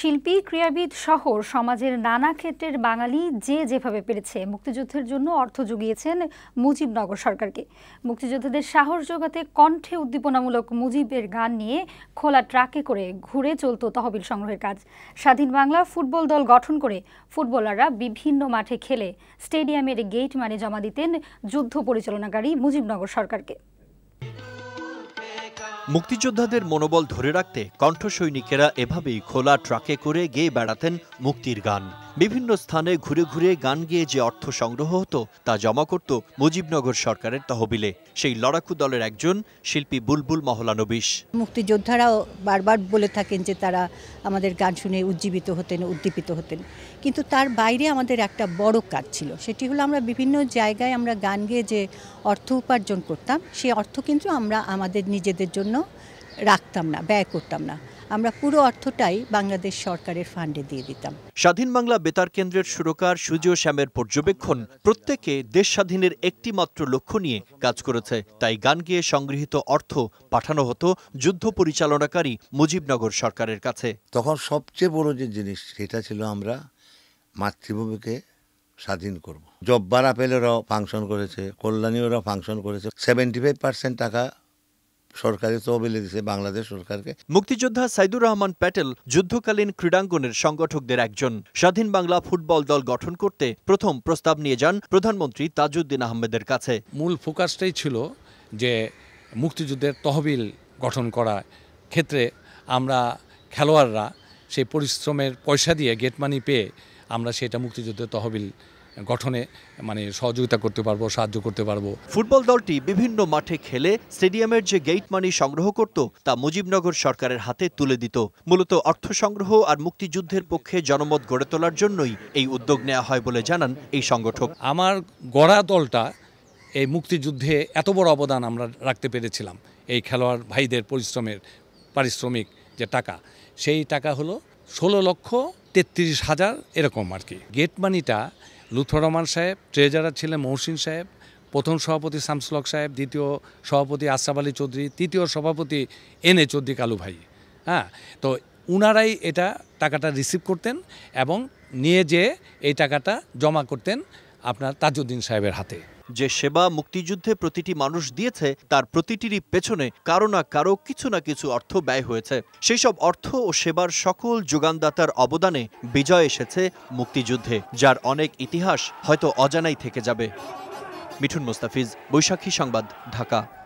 শিল্পী ক্রীড়াবিদ সহ সমাজের নানা ক্ষেত্রের বাঙালি যে যেভাবে পেরেছে মুক্তিযুদ্ধের জন্য অর্থ জুগিয়েছেন মুজিবনগর সরকারকে মুক্তিযোদ্ধাদের সাহস জোগাতে কণ্ঠে উদ্দীপনামূলক মুজিবের গান নিয়ে খোলা ট্রাকে করে ঘুরে চলত তহবিল সংগ্রহের কাজ স্বাধীন বাংলা ফুটবল দল গঠন করে ফুটবলাররা বিভিন্ন মাঠে খেলে স্টেডিয়ামের গেট মানে জমা দিতেন যুদ্ধ পরিচালনাকারী মুজিবনগর সরকারকে মুক্তিযোদ্ধাদের মনোবল ধরে রাখতে কণ্ঠ সৈনিকেরা এভাবেই খোলা ট্রাকে করে গেয়ে বেড়াতেন মুক্তির গান বিভিন্ন স্থানে ঘুরে ঘুরে গান গেয়ে যে অর্থ সংগ্রহ হতো তা জমা করত মুজিবনগর সরকারের তহবিলে সেই লড়াকু দলের একজন শিল্পী বুলবুল মহলানবিশ মুক্তিযোদ্ধারাও বারবার বলে থাকেন যে তারা আমাদের গান শুনে উজ্জীবিত হতেন উদ্দীপিত হতেন কিন্তু তার বাইরে আমাদের একটা বড় কাজ ছিল সেটি হলো আমরা বিভিন্ন জায়গায় আমরা গান গেয়ে যে অর্থ উপার্জন করতাম সেই অর্থ কিন্তু আমরা আমাদের নিজেদের জন্য রাখতাম না ব্যয় করতাম না আমরা পুরো অর্থটাই বাংলাদেশ সরকারের ফান্ডে দিয়ে দিতাম স্বাধীন বাংলা বেতার কেন্দ্রের সুরকার সুজীয় শ্যামের পর্যবেক্ষণ প্রত্যেকে দেশ স্বাধীনের একটি মাত্র লক্ষ্য নিয়ে কাজ করেছে তাই গান গিয়ে সংগৃহীত অর্থ পাঠানো হতো যুদ্ধ পরিচালনাকারী মুজিবনগর সরকারের কাছে তখন সবচেয়ে বড় যে জিনিস সেটা ছিল আমরা মাতৃভূমিকে স্বাধীন করব জব্বার আপেলেরাও ফাংশন করেছে কল্যাণীরাও ফাংশন করেছে সেভেন্টি ফাইভ পার্সেন্ট টাকা সরকারের তহবিলে দিছে বাংলাদেশ সরকারকে মুক্তিযোদ্ধা সাইদুর রহমান প্যাটেল যুদ্ধকালীন ক্রীড়াঙ্গনের সংগঠকদের একজন স্বাধীন বাংলা ফুটবল দল গঠন করতে প্রথম প্রস্তাব নিয়ে যান প্রধানমন্ত্রী তাজউদ্দিন আহমেদের কাছে মূল ফোকাসটাই ছিল যে মুক্তিযুদ্ধের তহবিল গঠন করা ক্ষেত্রে আমরা খেলোয়াড়রা সেই পরিশ্রমের পয়সা দিয়ে গেট মানি পেয়ে আমরা সেটা মুক্তিযুদ্ধের তহবিল গঠনে মানে সহযোগিতা করতে পারবো সাহায্য করতে পারবো ফুটবল দলটি বিভিন্ন মাঠে খেলে স্টেডিয়ামের যে গেট মানি সংগ্রহ করত তা মুজিবনগর সরকারের হাতে তুলে দিত মূলত অর্থ সংগ্রহ আর মুক্তিযুদ্ধের পক্ষে জনমত গড়ে তোলার জন্যই এই উদ্যোগ নেওয়া হয় বলে জানান এই সংগঠক আমার গড়া দলটা এই মুক্তিযুদ্ধে এত বড় অবদান আমরা রাখতে পেরেছিলাম এই খেলোয়াড় ভাইদের পরিশ্রমের পারিশ্রমিক যে টাকা সেই টাকা হলো ষোলো লক্ষ তেত্রিশ হাজার এরকম আর কি গেট মানিটা লুৎফর রহমান সাহেব ট্রেজারার ছিলেন মহসিন সাহেব প্রথম সভাপতি শামসুলক সাহেব দ্বিতীয় সভাপতি আশরাফ আলী চৌধুরী তৃতীয় সভাপতি এন এ চৌধুরী কালু ভাই হ্যাঁ তো উনারাই এটা টাকাটা রিসিভ করতেন এবং নিয়ে যেয়ে এই টাকাটা জমা করতেন আপনার তাজউদ্দিন সাহেবের হাতে যে সেবা মুক্তিযুদ্ধে প্রতিটি মানুষ দিয়েছে তার প্রতিটিরই পেছনে কারো না কারো কিছু না কিছু অর্থ ব্যয় হয়েছে সেই সব অর্থ ও সেবার সকল যোগানদাতার অবদানে বিজয় এসেছে মুক্তিযুদ্ধে যার অনেক ইতিহাস হয়তো অজানাই থেকে যাবে মিঠুন মুস্তাফিজ বৈশাখী সংবাদ ঢাকা